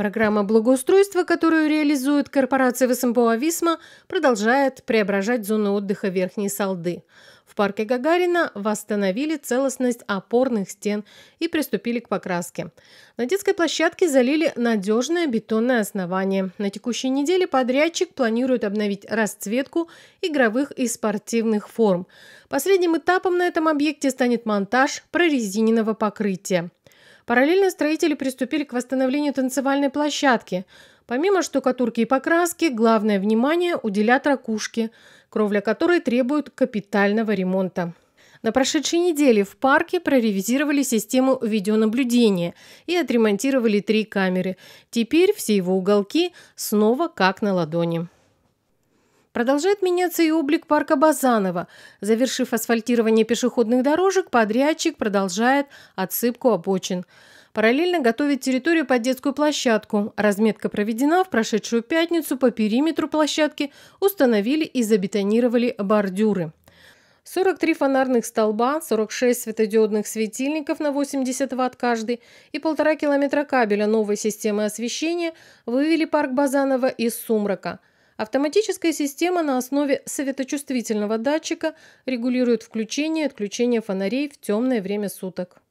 Программа благоустройства, которую реализует корпорация ВСМПО «Висма», продолжает преображать зону отдыха Верхней Салды. В парке Гагарина восстановили целостность опорных стен и приступили к покраске. На детской площадке залили надежное бетонное основание. На текущей неделе подрядчик планирует обновить расцветку игровых и спортивных форм. Последним этапом на этом объекте станет монтаж прорезиненного покрытия. Параллельно строители приступили к восстановлению танцевальной площадки. Помимо штукатурки и покраски, главное внимание уделят ракушке, кровля которой требует капитального ремонта. На прошедшей неделе в парке проревизировали систему видеонаблюдения и отремонтировали три камеры. Теперь все его уголки снова как на ладони. Продолжает меняться и облик парка Базанова. Завершив асфальтирование пешеходных дорожек, подрядчик продолжает отсыпку обочин. Параллельно готовит территорию под детскую площадку. Разметка проведена. В прошедшую пятницу по периметру площадки установили и забетонировали бордюры. 43 фонарных столба, 46 светодиодных светильников на 80 Вт каждый и полтора километра кабеля новой системы освещения вывели парк Базанова из сумрака – Автоматическая система на основе светочувствительного датчика регулирует включение и отключение фонарей в темное время суток.